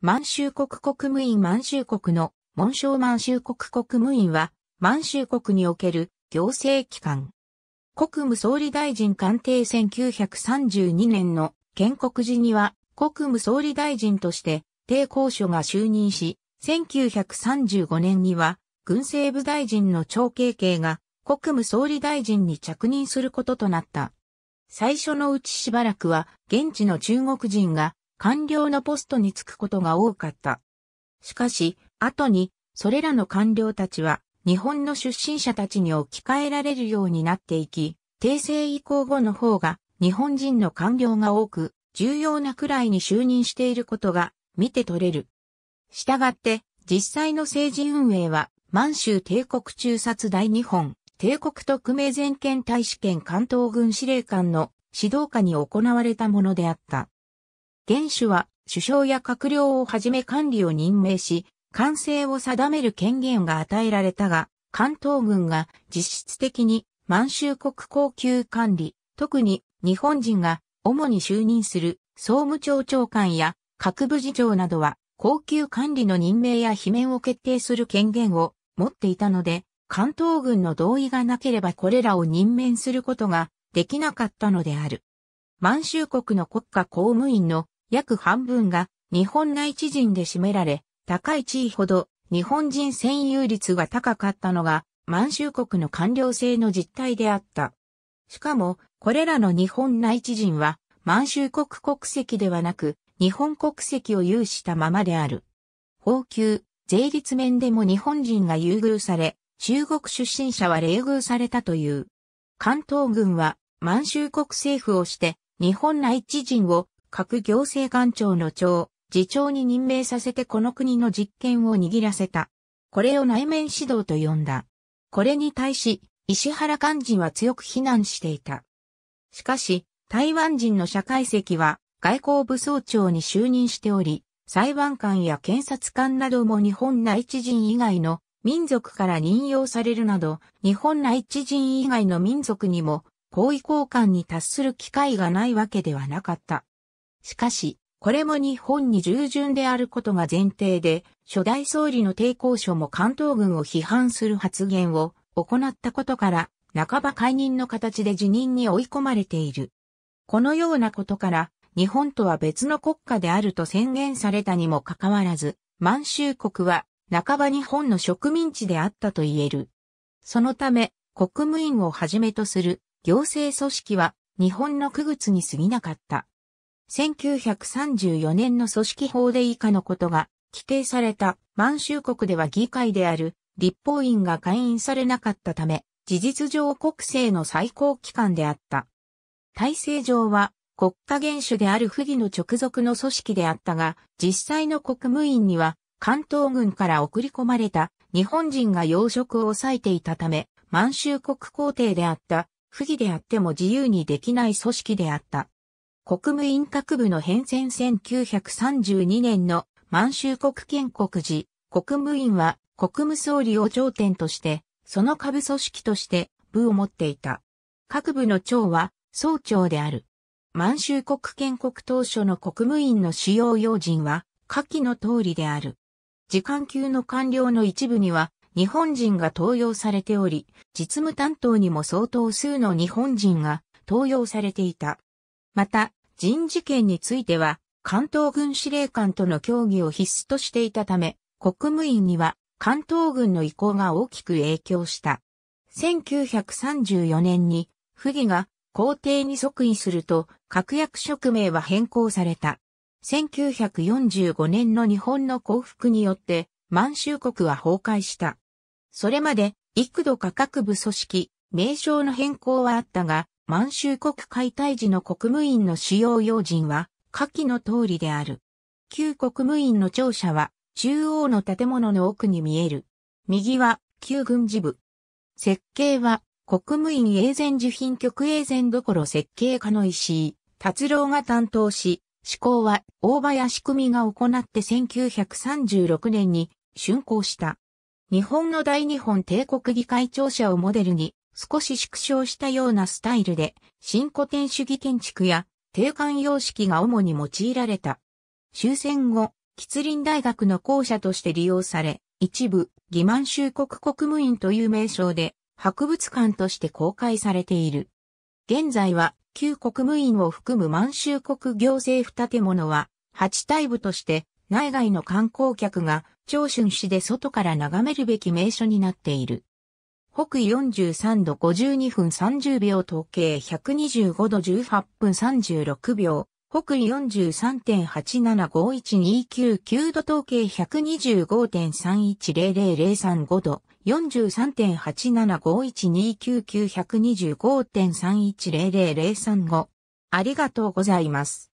満州国国務院満州国の紋章満州国国務院は、満州国における行政機関。国務総理大臣官邸1932年の建国時には、国務総理大臣として、帝公所が就任し、1935年には、軍政部大臣の長慶慶が、国務総理大臣に着任することとなった。最初のうちしばらくは、現地の中国人が、官僚のポストに就くことが多かった。しかし、後に、それらの官僚たちは、日本の出身者たちに置き換えられるようになっていき、帝政移行後の方が、日本人の官僚が多く、重要なくらいに就任していることが、見て取れる。したがって、実際の政治運営は、満州帝国中殺大日本、帝国特命全権大使権関東軍司令官の指導下に行われたものであった。元首は首相や閣僚をはじめ管理を任命し、完成を定める権限が与えられたが、関東軍が実質的に満州国高級管理、特に日本人が主に就任する総務庁長官や各部次長などは高級管理の任命や罷免を決定する権限を持っていたので、関東軍の同意がなければこれらを任命することができなかったのである。満州国の国家公務員の約半分が日本内地人で占められ、高い地位ほど日本人占有率が高かったのが満州国の官僚制の実態であった。しかも、これらの日本内地人は満州国国籍ではなく日本国籍を有したままである。法給、税率面でも日本人が優遇され、中国出身者は冷遇されたという。関東軍は満州国政府をして日本内地人を各行政官庁の長、次長に任命させてこの国の実権を握らせた。これを内面指導と呼んだ。これに対し、石原幹事は強く非難していた。しかし、台湾人の社会席は外交部総長に就任しており、裁判官や検察官なども日本内地人以外の民族から任用されるなど、日本内地人以外の民族にも、行為交換に達する機会がないわけではなかった。しかし、これも日本に従順であることが前提で、初代総理の抵抗書も関東軍を批判する発言を行ったことから、半ば解任の形で辞任に追い込まれている。このようなことから、日本とは別の国家であると宣言されたにもかかわらず、満州国は半ば日本の植民地であったと言える。そのため、国務院をはじめとする行政組織は日本の区別に過ぎなかった。1934年の組織法で以下のことが規定された満州国では議会である立法院が会員されなかったため、事実上国政の最高機関であった。体制上は国家元首である不義の直属の組織であったが、実際の国務院には関東軍から送り込まれた日本人が養殖を抑えていたため、満州国皇帝であった、不義であっても自由にできない組織であった。国務院各部の変遷1932年の満州国建国時、国務院は国務総理を頂点として、その下部組織として部を持っていた。各部の長は総長である。満州国建国当初の国務院の主要要人は、下記の通りである。時間級の官僚の一部には、日本人が登用されており、実務担当にも相当数の日本人が登用されていた。また、人事権については、関東軍司令官との協議を必須としていたため、国務院には関東軍の意向が大きく影響した。1934年に、不義が皇帝に即位すると、確約職名は変更された。1945年の日本の降伏によって、満州国は崩壊した。それまで、幾度か各部組織、名称の変更はあったが、満州国解体時の国務院の主要要人は、下記の通りである。旧国務院の庁舎は、中央の建物の奥に見える。右は、旧軍事部。設計は、国務院永全受品局永全どころ設計家の石井、達郎が担当し、施考は大林組が行って1936年に竣工した。日本の大日本帝国議会庁舎をモデルに少し縮小したようなスタイルで、新古典主義建築や定款様式が主に用いられた。終戦後、吉林大学の校舎として利用され、一部、義満州国国務院という名称で、博物館として公開されている。現在は、旧国務院を含む満州国行政府建物は、八大部として、内外の観光客が、長春市で外から眺めるべき名所になっている。北緯43度52分30秒統計125度18分36秒、北緯43.875129度統計125.310003.5度、43.8751299125.310003.5。ありがとうございます。